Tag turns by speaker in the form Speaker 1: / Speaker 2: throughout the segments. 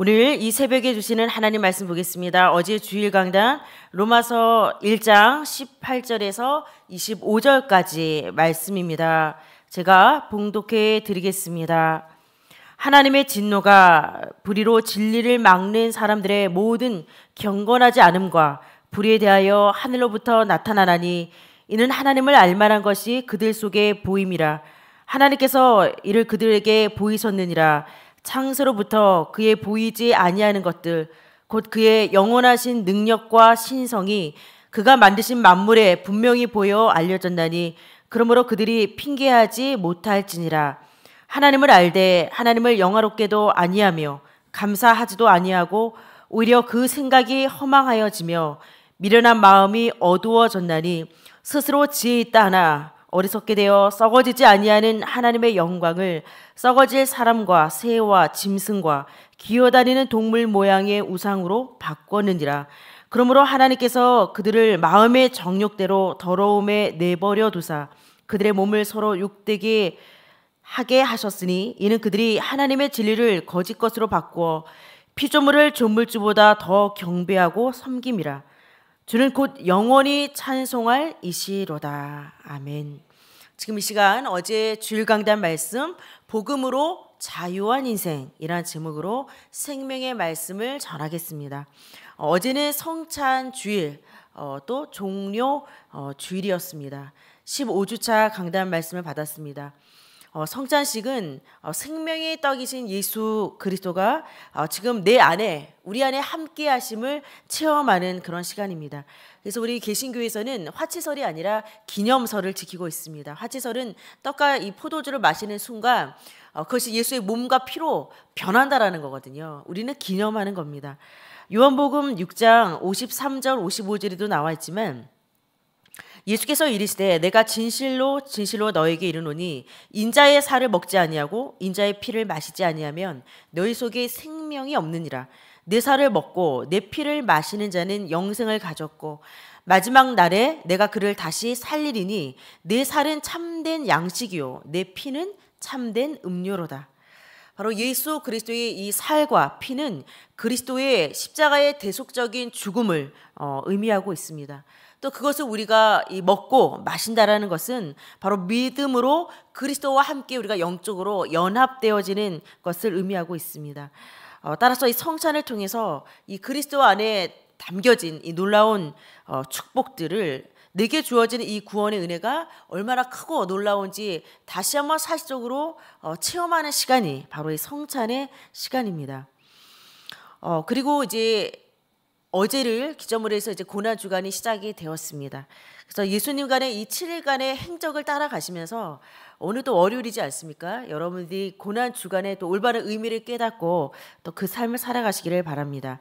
Speaker 1: 오늘 이 새벽에 주시는 하나님 말씀 보겠습니다. 어제 주일 강단 로마서 1장 18절에서 25절까지 말씀입니다. 제가 봉독해 드리겠습니다. 하나님의 진노가 불의로 진리를 막는 사람들의 모든 경건하지 않음과 불의에 대하여 하늘로부터 나타나나니 이는 하나님을 알만한 것이 그들 속에 보임이라 하나님께서 이를 그들에게 보이셨느니라 창세로부터 그의 보이지 아니하는 것들 곧 그의 영원하신 능력과 신성이 그가 만드신 만물에 분명히 보여 알려졌나니 그러므로 그들이 핑계하지 못할지니라 하나님을 알되 하나님을 영화롭게도 아니하며 감사하지도 아니하고 오히려 그 생각이 허망하여지며 미련한 마음이 어두워졌나니 스스로 지혜 있다 하나 어리석게 되어 썩어지지 아니하는 하나님의 영광을 썩어질 사람과 새와 짐승과 기어다니는 동물 모양의 우상으로 바꿨느니라. 그러므로 하나님께서 그들을 마음의 정욕대로 더러움에 내버려 두사 그들의 몸을 서로 욕되게 하게 하셨으니 이는 그들이 하나님의 진리를 거짓 것으로 바꾸어 피조물을 존물주보다 더 경배하고 섬김이라. 주는 곧 영원히 찬송할 이시로다. 아멘. 지금 이 시간 어제 주일 강단 말씀 복음으로 자유한 인생이란 제목으로 생명의 말씀을 전하겠습니다. 어, 어제는 성찬 주일 어, 또 종료 어, 주일이었습니다. 15주차 강단 말씀을 받았습니다. 어, 성찬식은 어, 생명의 떡이신 예수 그리스도가 어, 지금 내 안에 우리 안에 함께 하심을 체험하는 그런 시간입니다. 그래서 우리 개신교에서는 화치설이 아니라 기념설을 지키고 있습니다. 화치설은 떡과 이 포도주를 마시는 순간 어, 그것이 예수의 몸과 피로 변한다라는 거거든요. 우리는 기념하는 겁니다. 요한복음 6장 53절 55절에도 나와 있지만 예수께서 이르시되 내가 진실로 진실로 너에게 이르노니 인자의 살을 먹지 아니하고 인자의 피를 마시지 아니하면 너희 속에 생명이 없느니라 내 살을 먹고 내 피를 마시는 자는 영생을 가졌고 마지막 날에 내가 그를 다시 살리리니 내 살은 참된 양식이요 내 피는 참된 음료로다. 바로 예수 그리스도의 이 살과 피는 그리스도의 십자가의 대속적인 죽음을 어, 의미하고 있습니다. 또 그것을 우리가 먹고 마신다라는 것은 바로 믿음으로 그리스도와 함께 우리가 영적으로 연합되어지는 것을 의미하고 있습니다. 어, 따라서 이 성찬을 통해서 이 그리스도 안에 담겨진 이 놀라운 어, 축복들을 내게 주어진 이 구원의 은혜가 얼마나 크고 놀라운지 다시 한번 사실적으로 어, 체험하는 시간이 바로 이 성찬의 시간입니다. 그리고 이제 어제를 기점으로 해서 이제 고난 주간이 시작이 되었습니다. 그래서 예수님간의 이 7일간의 행적을 따라가시면서 오늘도 월요일이지 않습니까? 여러분들이 고난 주간에 또 올바른 의미를 깨닫고 또 그 삶을 살아가시기를 바랍니다.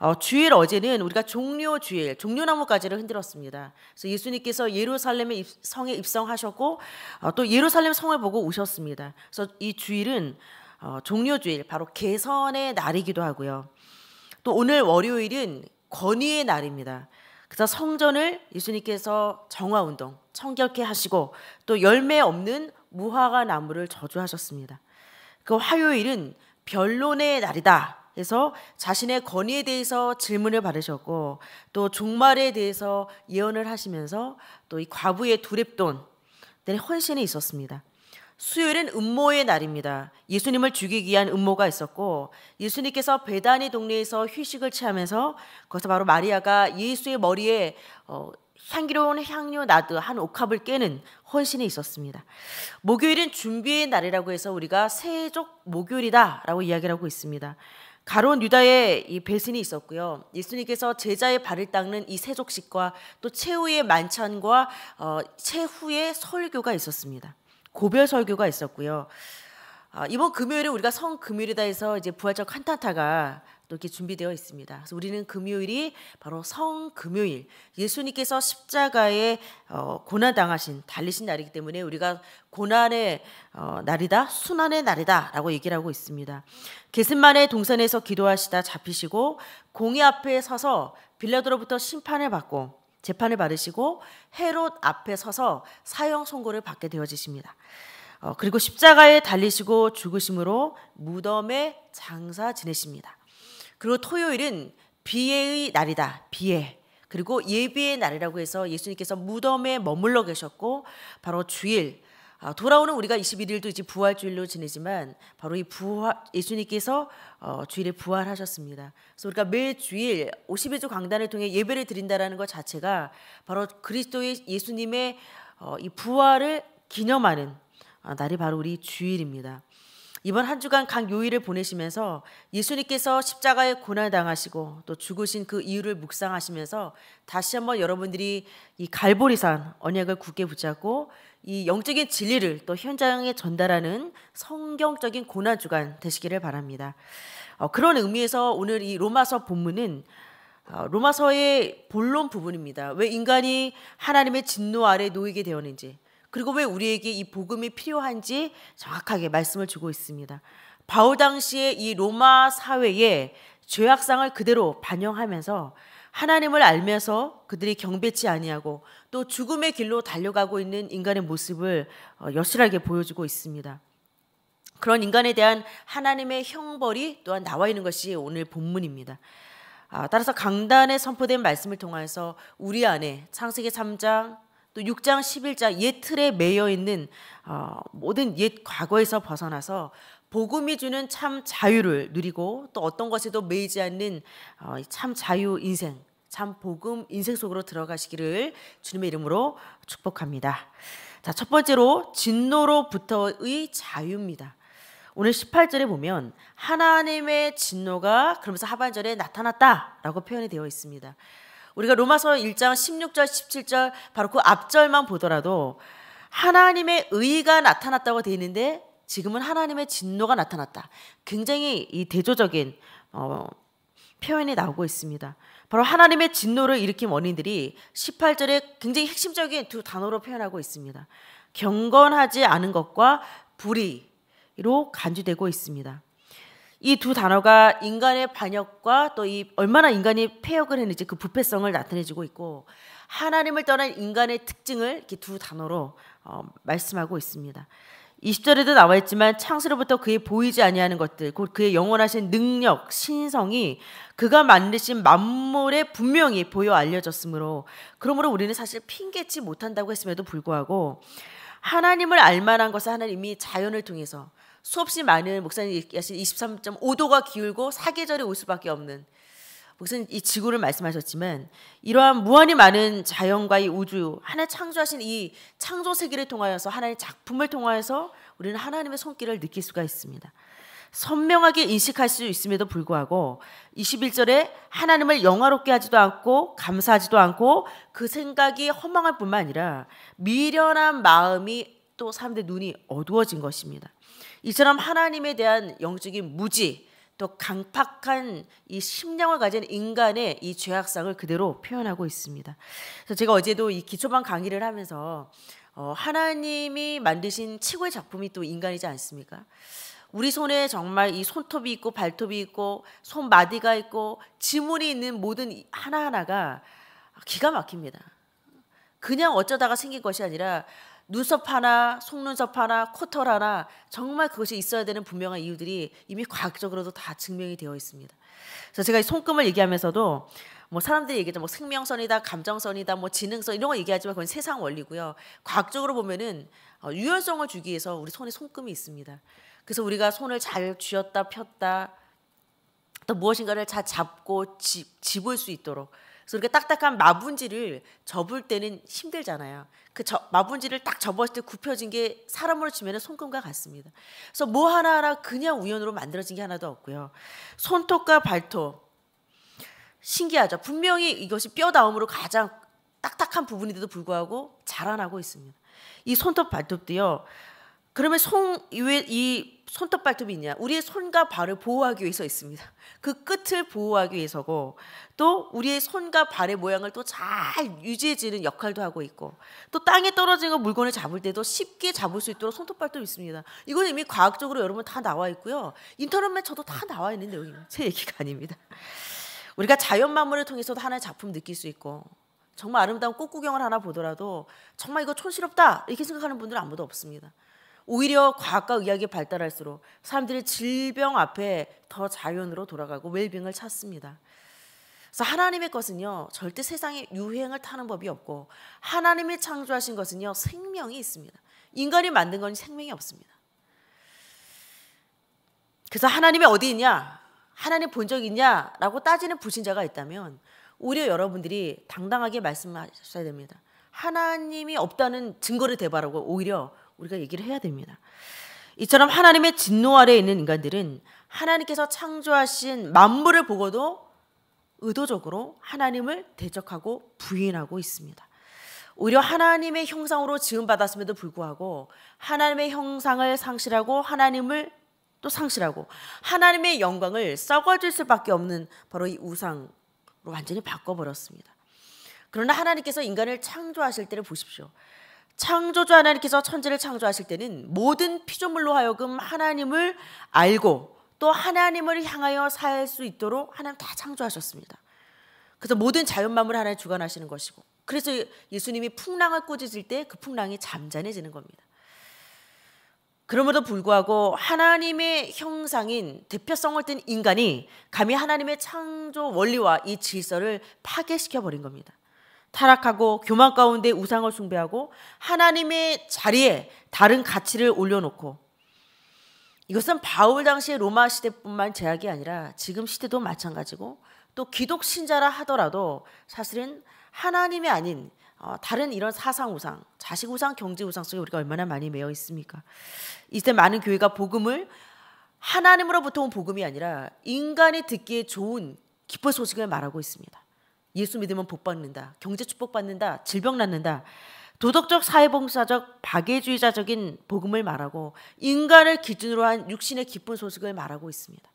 Speaker 1: 어, 주일 어제는 우리가 종료 주일, 종료나무까지를 흔들었습니다. 그래서 예수님께서 예루살렘의 입, 성에 입성하셨고 어, 또 예루살렘 성을 보고 오셨습니다. 그래서 이 주일은 어, 종료 주일, 바로 개선의 날이기도 하고요. 또 오늘 월요일은 권위의 날입니다. 그래서 성전을 예수님께서 정화운동, 청결케 하시고 또 열매 없는 무화과 나무를 저주하셨습니다. 그 화요일은 변론의 날이다. 해서 자신의 권위에 대해서 질문을 받으셨고 또 종말에 대해서 예언을 하시면서 또 이 과부의 두렵돈들 네, 헌신이 있었습니다. 수요일은 음모의 날입니다. 예수님을 죽이기 위한 음모가 있었고 예수님께서 베다니 동네에서 휴식을 취하면서 거기서 바로 마리아가 예수의 머리에 어, 향기로운 향료 나드 한 옥합을 깨는 헌신이 있었습니다. 목요일은 준비의 날이라고 해서 우리가 세족 목요일이다라고 이야기를 하고 있습니다. 가론 유다의 이 배신이 있었고요. 예수님께서 제자의 발을 닦는 이 세족식과 또 최후의 만찬과 어, 최후의 설교가 있었습니다. 고별 설교가 있었고요. 아, 이번 금요일에 우리가 성 금요일이다 해서 이제 부활절 칸타타가 또 이렇게 준비되어 있습니다. 그래서 우리는 금요일이 바로 성 금요일. 예수님께서 십자가에 어, 고난 당하신 달리신 날이기 때문에 우리가 고난의 어, 날이다, 순환의 날이다라고 얘기를 하고 있습니다. 게슴만의 동산에서 기도하시다 잡히시고 공의 앞에 서서 빌라도로부터 심판을 받고 재판을 받으시고 헤롯 앞에 서서 사형 선고를 받게 되어지십니다. 어, 그리고 십자가에 달리시고 죽으심으로 무덤에 장사 지내십니다. 그리고 토요일은 비애의 날이다. 비애. 그리고 예비의 날이라고 해서 예수님께서 무덤에 머물러 계셨고 바로 주일 아, 돌아오는 우리가 21일도 이제 부활주일로 지내지만 바로 이 부활 예수님께서 어, 주일에 부활하셨습니다. 그래서 우리가 매 주일 51주 강단을 통해 예배를 드린다라는 것 자체가 바로 그리스도의 예수님의 어, 이 부활을 기념하는 아, 날이 바로 우리 주일입니다. 이번 한 주간 각 요일을 보내시면서 예수님께서 십자가에 고난 당하시고 또 죽으신 그 이유를 묵상하시면서 다시 한번 여러분들이 이 갈보리산 언약을 굳게 붙잡고 이 영적인 진리를 또 현장에 전달하는 성경적인 고난 주간 되시기를 바랍니다. 어, 그런 의미에서 오늘 이 로마서 본문은 어, 로마서의 본론 부분입니다. 왜 인간이 하나님의 진노 아래 놓이게 되었는지 그리고 왜 우리에게 이 복음이 필요한지 정확하게 말씀을 주고 있습니다. 바울 당시의 이 로마 사회의 죄악상을 그대로 반영하면서 하나님을 알면서 그들이 경배치 아니하고 또 죽음의 길로 달려가고 있는 인간의 모습을 어, 여실하게 보여주고 있습니다. 그런 인간에 대한 하나님의 형벌이 또한 나와 있는 것이 오늘 본문입니다. 아, 따라서 강단에 선포된 말씀을 통해서 우리 안에 창세기 3장 또 6장 11장 옛 틀에 매여 있는 어, 모든 옛 과거에서 벗어나서 복음이 주는 참 자유를 누리고 또 어떤 것에도 매이지 않는 어, 참 자유 인생, 참 복음 인생 속으로 들어가시기를 주님의 이름으로 축복합니다. 자, 첫 번째로 진노로부터의 자유입니다. 오늘 18절에 보면 하나님의 진노가 그러면서 하반절에 나타났다라고 표현이 되어 있습니다. 우리가 로마서 1장 16절, 17절 바로 그 앞절만 보더라도 하나님의 의가 나타났다고 되어 있는데 지금은 하나님의 진노가 나타났다. 굉장히 이 대조적인 어, 표현이 나오고 있습니다. 바로 하나님의 진노를 일으킨 원인들이 18절에 굉장히 핵심적인 두 단어로 표현하고 있습니다. 경건하지 않은 것과 불의로 간주되고 있습니다. 이 두 단어가 인간의 반역과 또 이 얼마나 인간이 폐역을 했는지 그 부패성을 나타내주고 있고 하나님을 떠난 인간의 특징을 이 두 단어로 어, 말씀하고 있습니다. 20절에도 나와 있지만 창세로부터 그의 보이지 아니하는 것들 곧 그의 영원하신 능력 신성이 그가 만드신 만물에 분명히 보여 알려졌으므로 그러므로 우리는 사실 핑계치 못한다고 했음에도 불구하고 하나님을 알만한 것은 하나님이 자연을 통해서 수없이 많은 목사님 얘기하신 23.5도가 기울고 사계절이 올 수밖에 없는 목사이 지구를 말씀하셨지만 이러한 무한히 많은 자연과 이 우주 하나 창조하신 이 창조 세계를 통하여서 하나의 님 작품을 통하여서 우리는 하나님의 손길을 느낄 수가 있습니다. 선명하게 인식할 수 있음에도 불구하고 21절에 하나님을 영화롭게 하지도 않고 감사하지도 않고 그 생각이 허망할 뿐만 아니라 미련한 마음이 또 사람들의 눈이 어두워진 것입니다. 이처럼 하나님에 대한 영적인 무지, 또 강팍한 이 심령을 가진 인간의 이 죄악상을 그대로 표현하고 있습니다. 그래서 제가 어제도 이 기초반 강의를 하면서 어, 하나님이 만드신 최고의 작품이 또 인간이지 않습니까? 우리 손에 정말 이 손톱이 있고 발톱이 있고 손마디가 있고 지문이 있는 모든 하나하나가 기가 막힙니다. 그냥 어쩌다가 생긴 것이 아니라 눈썹 하나, 속눈썹 하나, 코털 하나 정말 그것이 있어야 되는 분명한 이유들이 이미 과학적으로도 다 증명이 되어 있습니다. 그래서 제가 이 손금을 얘기하면서도 뭐 사람들이 얘기하죠. 뭐 생명선이다, 감정선이다, 뭐 지능선 이런 거 얘기하지만 그건 세상 원리고요. 과학적으로 보면은 어, 유연성을 주기 위해서 우리 손에 손금이 있습니다. 그래서 우리가 손을 잘 쥐었다 폈다 또 무엇인가를 잘 잡고 집, 집을 수 있도록 그래서 우리가 딱딱한 마분지를 접을 때는 힘들잖아요. 그 저, 마분지를 딱 접었을 때 굽혀진 게 사람으로 치면 손금과 같습니다. 그래서 뭐 하나하나 그냥 우연으로 만들어진 게 하나도 없고요. 손톱과 발톱. 신기하죠. 분명히 이것이 뼈 다음으로 가장 딱딱한 부분인데도 불구하고 자라나고 있습니다. 이 손톱 발톱도요. 그러면 손이 손톱 발톱이 있냐? 우리의 손과 발을 보호하기 위해서 있습니다. 그 끝을 보호하기 위해서고 또 우리의 손과 발의 모양을 또 잘 유지해지는 역할도 하고 있고 또 땅에 떨어진 거 물건을 잡을 때도 쉽게 잡을 수 있도록 손톱 발톱이 있습니다. 이건 이미 과학적으로 여러분 다 나와 있고요. 인터넷에 저도 다 나와 있는 내용입니다. 제 얘기가 아닙니다. 우리가 자연 만물을 통해서도 하나의 작품 느낄 수 있고 정말 아름다운 꽃구경을 하나 보더라도 정말 이거 촌스럽다 이렇게 생각하는 분들은 아무도 없습니다. 오히려 과학과 의학이 발달할수록 사람들이 질병 앞에 더 자연으로 돌아가고 웰빙을 찾습니다. 그래서 하나님의 것은요 절대 세상에 유행을 타는 법이 없고 하나님이 창조하신 것은요 생명이 있습니다. 인간이 만든 건 생명이 없습니다. 그래서 하나님이 어디 있냐? 하나님 본 적 있냐? 라고 따지는 불신자가 있다면 오히려 여러분들이 당당하게 말씀하셔야 됩니다. 하나님이 없다는 증거를 대바라고 오히려 우리가 얘기를 해야 됩니다. 이처럼 하나님의 진노 아래 있는 인간들은 하나님께서 창조하신 만물을 보고도 의도적으로 하나님을 대적하고 부인하고 있습니다. 오히려 하나님의 형상으로 지음받았음에도 불구하고 하나님의 형상을 상실하고 하나님을 또 상실하고 하나님의 영광을 썩어질 수밖에 없는 바로 이 우상으로 완전히 바꿔버렸습니다. 그러나 하나님께서 인간을 창조하실 때를 보십시오. 창조주 하나님께서 천지를 창조하실 때는 모든 피조물로 하여금 하나님을 알고 또 하나님을 향하여 살 수 있도록 하나님 다 창조하셨습니다. 그래서 모든 자연 만물 하나님 주관하시는 것이고 그래서 예수님이 풍랑을 꾸짖을 때 그 풍랑이 잠잠해지는 겁니다. 그럼에도 불구하고 하나님의 형상인 대표성을 띈 인간이 감히 하나님의 창조 원리와 이 질서를 파괴시켜 버린 겁니다. 타락하고 교만 가운데 우상을 숭배하고 하나님의 자리에 다른 가치를 올려놓고 이것은 바울 당시의 로마 시대뿐만 제약이 아니라 지금 시대도 마찬가지고 또 기독 신자라 하더라도 사실은 하나님이 아닌 어, 다른 이런 사상 우상, 자식 우상, 경제 우상 속에 우리가 얼마나 많이 매여 있습니까? 이때 많은 교회가 복음을 하나님으로부터 온 복음이 아니라 인간이 듣기에 좋은 기쁜 소식을 말하고 있습니다. 예수 믿으면 복 받는다. 경제 축복 받는다. 질병 낫는다. 도덕적 사회봉사적 박애주의자적인 복음을 말하고 인간을 기준으로 한 육신의 기쁜 소식을 말하고 있습니다.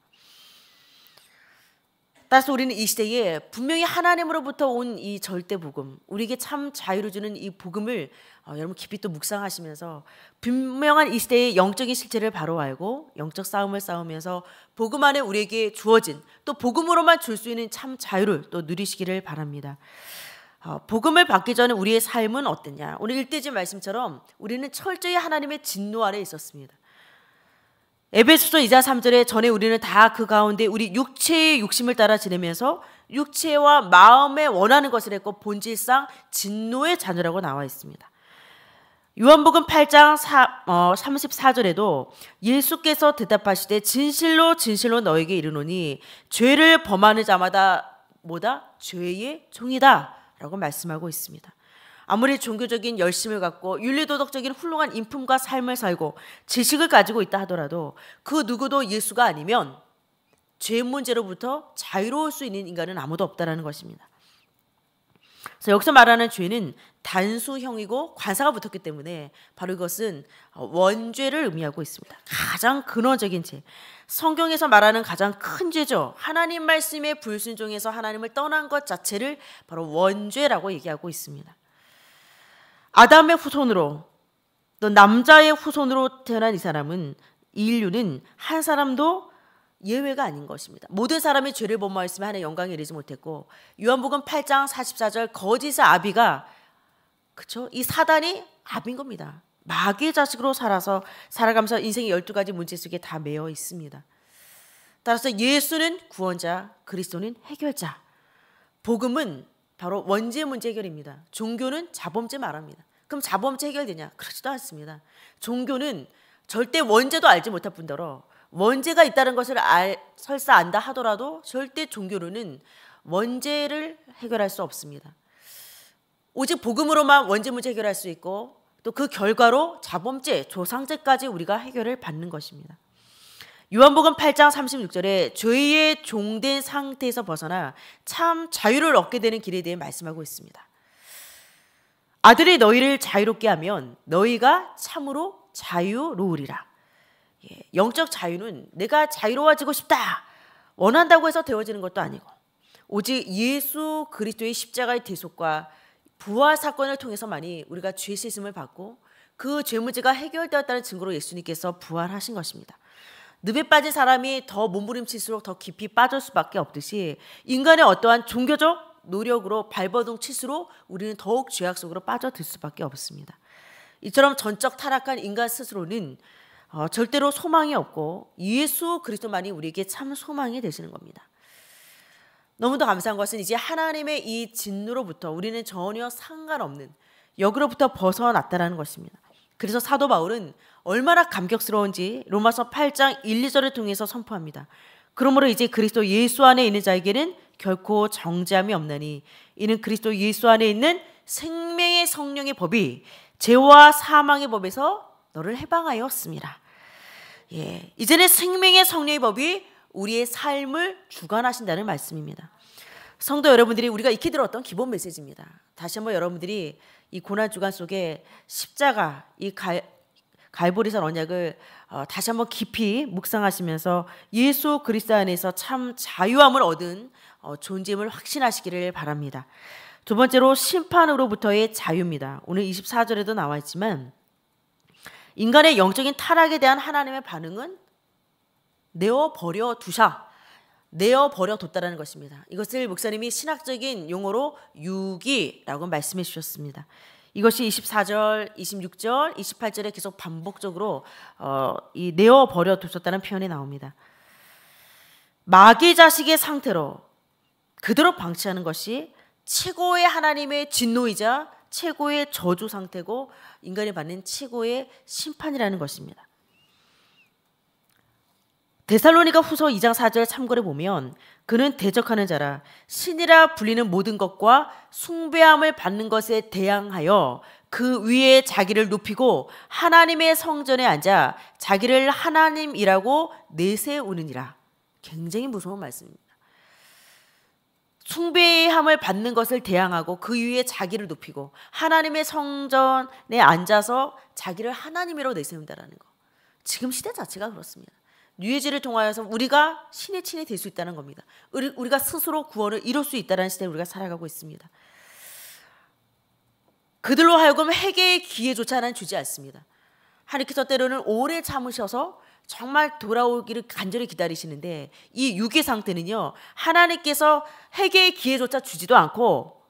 Speaker 1: 따라서 우리는 이 시대에 분명히 하나님으로부터 온 이 절대 복음, 우리에게 참 자유를 주는 이 복음을 어, 여러분 깊이 또 묵상하시면서 분명한 이 시대의 영적인 실체를 바로 알고 영적 싸움을 싸우면서 복음 안에 우리에게 주어진 또 복음으로만 줄 수 있는 참 자유를 또 누리시기를 바랍니다. 어, 복음을 받기 전에 우리의 삶은 어땠냐? 오늘 일대지 말씀처럼 우리는 철저히 하나님의 진노 아래 있었습니다. 에베소서 2자 3절에 전에 우리는 다 그 가운데 우리 육체의 욕심을 따라 지내면서 육체와 마음에 원하는 것을 했고 본질상 진노의 자녀라고 나와 있습니다. 요한복음 8장 3, 어, 34절에도 예수께서 대답하시되 진실로 진실로 너에게 이르노니 죄를 범하는 자마다 뭐다? 죄의 종이다 라고 말씀하고 있습니다. 아무리 종교적인 열심을 갖고 윤리도덕적인 훌륭한 인품과 삶을 살고 지식을 가지고 있다 하더라도 그 누구도 예수가 아니면 죄 문제로부터 자유로울 수 있는 인간은 아무도 없다라는 것입니다. 그래서 여기서 말하는 죄는 단수형이고 관사가 붙었기 때문에 바로 이것은 원죄를 의미하고 있습니다. 가장 근원적인 죄. 성경에서 말하는 가장 큰 죄죠. 하나님 말씀에 불순종해서 하나님을 떠난 것 자체를 바로 원죄라고 얘기하고 있습니다. 아담의 후손으로 또 남자의 후손으로 태어난 이 사람은 이 인류는 한 사람도 예외가 아닌 것입니다. 모든 사람이 죄를 범하였으면 하나의 영광에 이르지 못했고 요한복음 8장 44절 거짓의 아비가 그쵸? 이 사단이 아비인 겁니다. 마귀의 자식으로 살아서 살아가면서 인생의 12가지 문제 속에 다 매여 있습니다. 따라서 예수는 구원자, 그리스도는 해결자. 복음은 바로 원죄 문제 해결입니다. 종교는 자범죄 말합니다. 그럼 자범죄 해결되냐? 그렇지도 않습니다. 종교는 절대 원죄도 알지 못할 뿐더러 원죄가 있다는 것을 알, 설사 안다 하더라도 절대 종교로는 원죄를 해결할 수 없습니다. 오직 복음으로만 원죄 문제 해결할 수 있고 또 그 결과로 자범죄, 조상죄까지 우리가 해결을 받는 것입니다. 요한복음 8장 36절에 죄의 종된 상태에서 벗어나 참 자유를 얻게 되는 길에 대해 말씀하고 있습니다. 아들이 너희를 자유롭게 하면 너희가 참으로 자유로우리라. 예, 영적 자유는 내가 자유로워지고 싶다. 원한다고 해서 되어지는 것도 아니고 오직 예수 그리스도의 십자가의 대속과 부활 사건을 통해서만이 우리가 죄 씻음을 받고 그 죄 문제가 해결되었다는 증거로 예수님께서 부활하신 것입니다. 늪에 빠진 사람이 더 몸부림칠수록 더 깊이 빠질 수밖에 없듯이 인간의 어떠한 종교적 노력으로 발버둥 칠수록 우리는 더욱 죄악 속으로 빠져들 수밖에 없습니다. 이처럼 전적 타락한 인간 스스로는 어, 절대로 소망이 없고 예수 그리스도만이 우리에게 참 소망이 되시는 겁니다. 너무도 감사한 것은 이제 하나님의 이 진노로부터 우리는 전혀 상관없는 역으로부터 벗어났다라는 것입니다. 그래서 사도 바울은 얼마나 감격스러운지 로마서 8장 1, 2절을 통해서 선포합니다. 그러므로 이제 그리스도 예수 안에 있는 자에게는 결코 정죄함이 없나니 이는 그리스도 예수 안에 있는 생명의 성령의 법이 죄와 사망의 법에서 너를 해방하였습니다. 예, 이제는 생명의 성령의 법이 우리의 삶을 주관하신다는 말씀입니다. 성도 여러분들이 우리가 익히 들었던 기본 메시지입니다. 다시 한번 여러분들이 이 고난 주간 속에 십자가 이 갈, 갈보리산 언약을 어, 다시 한번 깊이 묵상하시면서 예수 그리스도 안에서 참 자유함을 얻은 어, 존재임을 확신하시기를 바랍니다. 두 번째로 심판으로부터의 자유입니다. 오늘 24절에도 나와 있지만 인간의 영적인 타락에 대한 하나님의 반응은 내어 버려 두사 내어 버려뒀다라는 것입니다. 이것을 목사님이 신학적인 용어로 유기라고 말씀해 주셨습니다. 이것이 24절, 26절, 28절에 계속 반복적으로 어, 이 내어 버려뒀었다는 표현이 나옵니다. 마귀 자식의 상태로 그대로 방치하는 것이 최고의 하나님의 진노이자 최고의 저주 상태고 인간이 받는 최고의 심판이라는 것입니다. 데살로니가 후서 2장 4절 참고를 보면 그는 대적하는 자라 신이라 불리는 모든 것과 숭배함을 받는 것에 대항하여 그 위에 자기를 높이고 하나님의 성전에 앉아 자기를 하나님이라고 내세우느니라. 굉장히 무서운 말씀입니다. 숭배함을 받는 것을 대항하고 그 위에 자기를 높이고 하나님의 성전에 앉아서 자기를 하나님이라고 내세운다라는 거. 지금 시대 자체가 그렇습니다. 유해지를 통하여서 우리가 신의 친이 될 수 있다는 겁니다. 우리, 우리가 스스로 구원을 이룰 수 있다는 시대에 우리가 살아가고 있습니다. 그들로 하여금 회개의 기회조차 는 주지 않습니다. 하나님께서 때로는 오래 참으셔서 정말 돌아오기를 간절히 기다리시는데 이 유괴 상태는요 하나님께서 회개의 기회조차 주지도 않고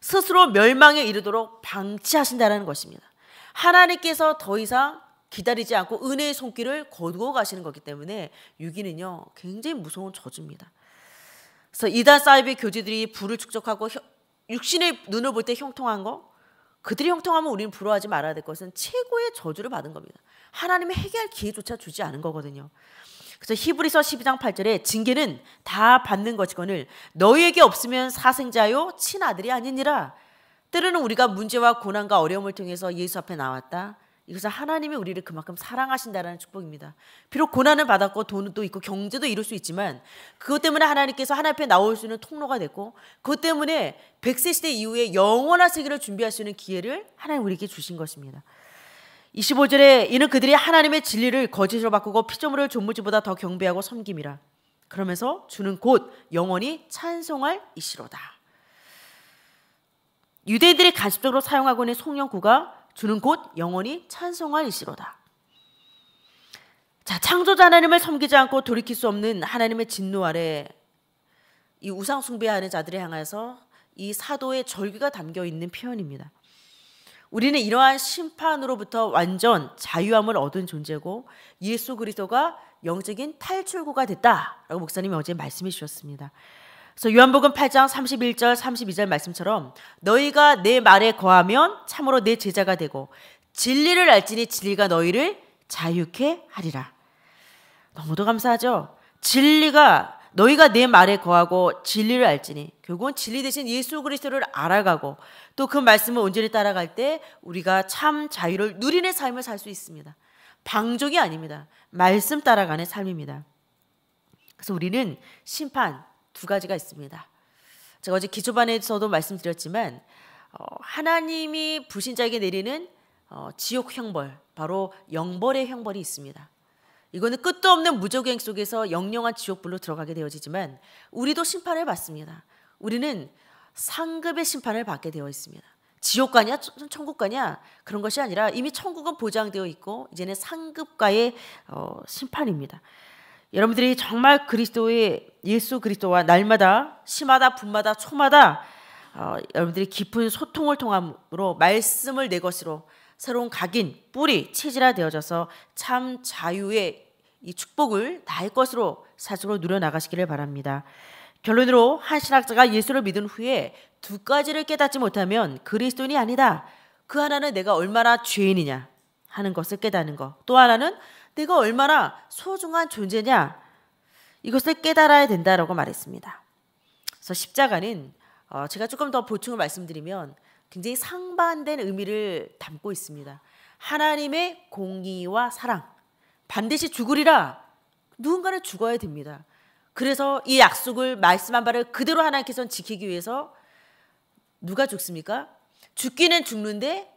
Speaker 1: 스스로 멸망에 이르도록 방치하신다는 것입니다. 하나님께서 더 이상 기다리지 않고 은혜의 손길을 거두어 가시는 거기 때문에 유기는요 굉장히 무서운 저주입니다. 그래서 이단 사이비 교지들이 불을 축적하고 육신의 눈을 볼 때 형통한 거 그들이 형통하면 우리는 부러워하지 말아야 될 것은 최고의 저주를 받은 겁니다. 하나님이 해결 기회조차 주지 않은 거거든요. 그래서 히브리서 12장 8절에 징계는 다 받는 것이거늘 너희에게 없으면 사생자요 친아들이 아니니라 때로는 우리가 문제와 고난과 어려움을 통해서 예수 앞에 나왔다. 이것은 하나님이 우리를 그만큼 사랑하신다라는 축복입니다. 비록 고난을 받았고 돈도 있고 경제도 이룰 수 있지만 그것 때문에 하나님께서 하나님 앞에 나올 수 있는 통로가 됐고 그것 때문에 1세 시대 이후에 영원한 세계를 준비할 수 있는 기회를 하나님 우리에게 주신 것입니다. 25절에 이는 그들이 하나님의 진리를 거짓으로 바꾸고 피조물을 존무지보다 더 경배하고 섬김이라. 그러면서 주는 곧 영원히 찬송할 이시로다. 유대인들이 간접적으로 사용하고 있는 송영구가 주는 곧 영원히 찬송할이시로다. 자, 창조자 하나님을 섬기지 않고 돌이킬 수 없는 하나님의 진노 아래 이 우상 숭배하는 자들을 향해서 이 사도의 절규가 담겨 있는 표현입니다. 우리는 이러한 심판으로부터 완전 자유함을 얻은 존재고 예수 그리스도가 영적인 탈출구가 됐다라고 목사님이 어제 말씀해 주셨습니다. 그래서 요한복음 8장 31절 32절 말씀처럼 너희가 내 말에 거하면 참으로 내 제자가 되고 진리를 알지니 진리가 너희를 자유케 하리라. 너무도 감사하죠. 진리가 너희가 내 말에 거하고 진리를 알지니 결국은 진리 대신 예수 그리스도를 알아가고 또 그 말씀을 온전히 따라갈 때 우리가 참 자유를 누리는 삶을 살 수 있습니다. 방종이 아닙니다. 말씀 따라가는 삶입니다. 그래서 우리는 심판, 두 가지가 있습니다. 제가 어제 기초반에서도 말씀드렸지만 어, 하나님이 불신자에게 내리는 어, 지옥 형벌, 바로 영벌의 형벌이 있습니다. 이거는 끝도 없는 무저갱 속에서 영영한 지옥불로 들어가게 되어지지만 우리도 심판을 받습니다. 우리는 상급의 심판을 받게 되어 있습니다. 지옥 가냐 천국 가냐 그런 것이 아니라 이미 천국은 보장되어 있고 이제는 상급과의 어, 심판입니다. 여러분들이 정말 그리스도의 예수 그리스도와 날마다 시마다 분마다 초마다 어, 여러분들이 깊은 소통을 통함으로 말씀을 내 것으로 새로운 각인 뿌리 체질화 되어져서 참 자유의 이 축복을 나의 것으로 사스로 누려 나가시기를 바랍니다. 결론으로 한 신학자가 예수를 믿은 후에 두 가지를 깨닫지 못하면 그리스도인이 아니다. 그 하나는 내가 얼마나 죄인이냐 하는 것을 깨닫는 것. 또 하나는 내가 얼마나 소중한 존재냐 이것을 깨달아야 된다라고 말했습니다. 그래서 십자가는 어, 제가 조금 더 보충을 말씀드리면 굉장히 상반된 의미를 담고 있습니다. 하나님의 공의와 사랑 반드시 죽으리라 누군가는 죽어야 됩니다. 그래서 이 약속을 말씀한 바를 그대로 하나님께서 지키기 위해서 누가 죽습니까? 죽기는 죽는데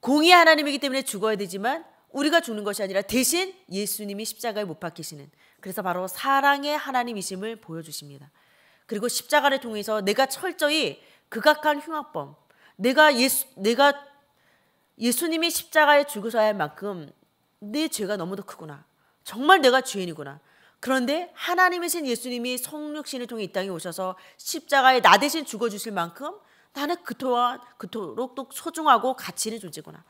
Speaker 1: 공의 하나님이기 때문에 죽어야 되지만 우리가 죽는 것이 아니라 대신 예수님이 십자가에 못 박히시는 그래서 바로 사랑의 하나님이심을 보여주십니다. 그리고 십자가를 통해서 내가 철저히 극악한 흉악범, 내가 예수 내가 예수님이 십자가에 죽으셔야 할 만큼 내 죄가 너무도 크구나. 정말 내가 죄인이구나. 그런데 하나님이신 예수님이 성육신을 통해 이 땅에 오셔서 십자가에 나 대신 죽어 주실 만큼 나는 그토록또 소중하고 가치 있는 존재구나.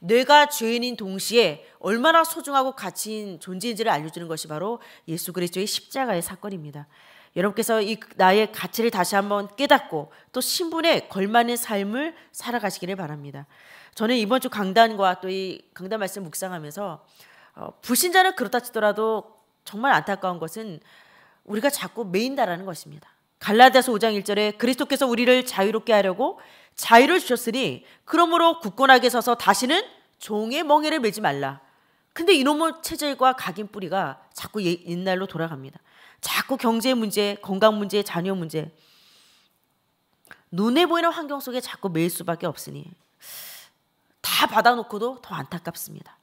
Speaker 1: 뇌가 죄인인 동시에 얼마나 소중하고 가치인 존재인지를 알려주는 것이 바로 예수 그리스도의 십자가의 사건입니다. 여러분께서 이 나의 가치를 다시 한번 깨닫고 또 신분에 걸맞는 삶을 살아가시기를 바랍니다. 저는 이번 주 강단과 또 이 강단 말씀 묵상하면서 어, 불신자는 그렇다 치더라도 정말 안타까운 것은 우리가 자꾸 매인다라는 것입니다. 갈라디아서 5장 1절에 그리스도께서 우리를 자유롭게 하려고 자유를 주셨으니 그러므로 굳건하게 서서 다시는 종의 멍에를 매지 말라. 근데 이놈의 체질과 각인 뿌리가 자꾸 옛날로 돌아갑니다. 자꾸 경제 문제, 건강 문제, 자녀 문제. 눈에 보이는 환경 속에 자꾸 매일 수밖에 없으니 다 받아놓고도 더 안타깝습니다.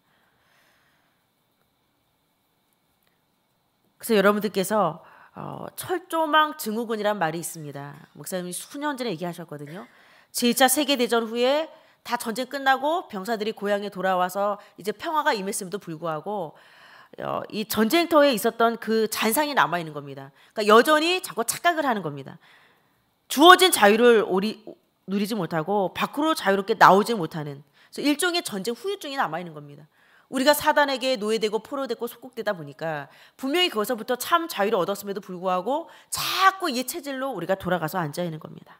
Speaker 1: 그래서 여러분들께서 어, 철조망 증후군이란 말이 있습니다. 목사님이 수년 전에 얘기하셨거든요. 제2차 세계대전 후에 다 전쟁 끝나고 병사들이 고향에 돌아와서 이제 평화가 임했음에도 불구하고 어, 이 전쟁터에 있었던 그 잔상이 남아 있는 겁니다. 그러니까 여전히 자꾸 착각을 하는 겁니다. 주어진 자유를 오리, 누리지 못하고 밖으로 자유롭게 나오지 못하는 그래서 일종의 전쟁 후유증이 남아 있는 겁니다. 우리가 사단에게 노예되고 포로되고 속국되다 보니까 분명히 그것서부터 참 자유를 얻었음에도 불구하고 자꾸 이 체질로 우리가 돌아가서 앉아 있는 겁니다.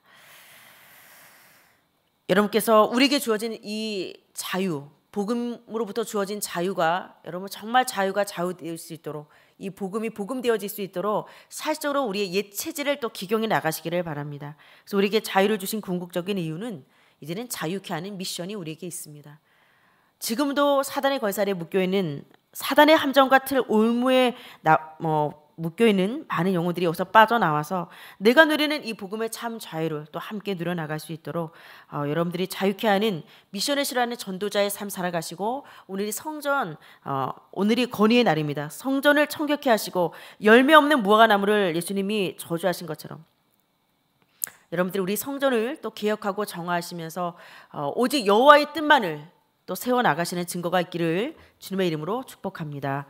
Speaker 1: 여러분께서 우리에게 주어진 이 자유, 복음으로부터 주어진 자유가 여러분 정말 자유가 자유될 수 있도록 이 복음이 복음 되어질 수 있도록 사실적으로 우리의 옛 체질을 또 기경해 나가시기를 바랍니다. 그래서 우리에게 자유를 주신 궁극적인 이유는 이제는 자유케 하는 미션이 우리에게 있습니다. 지금도 사단의 권살에 묶여 있는 사단의 함정과 틀 올무에 나, 뭐, 묶여 있는 많은 영혼들이 여기서 빠져나와서 내가 누리는 이 복음의 참 자유를 또 함께 누려나갈 수 있도록 어, 여러분들이 자유케 하는 미션의 시라는 전도자의 삶 살아가시고 오늘이 성전 어, 오늘이 권위의 날입니다. 성전을 청격케 하시고 열매 없는 무화과 나무를 예수님이 저주하신 것처럼 여러분들이 우리 성전을 또개혁하고 정화하시면서 어, 오직 여호와의 뜻만을 또 세워 나가시는 증거가 있기를 주님의 이름으로 축복합니다.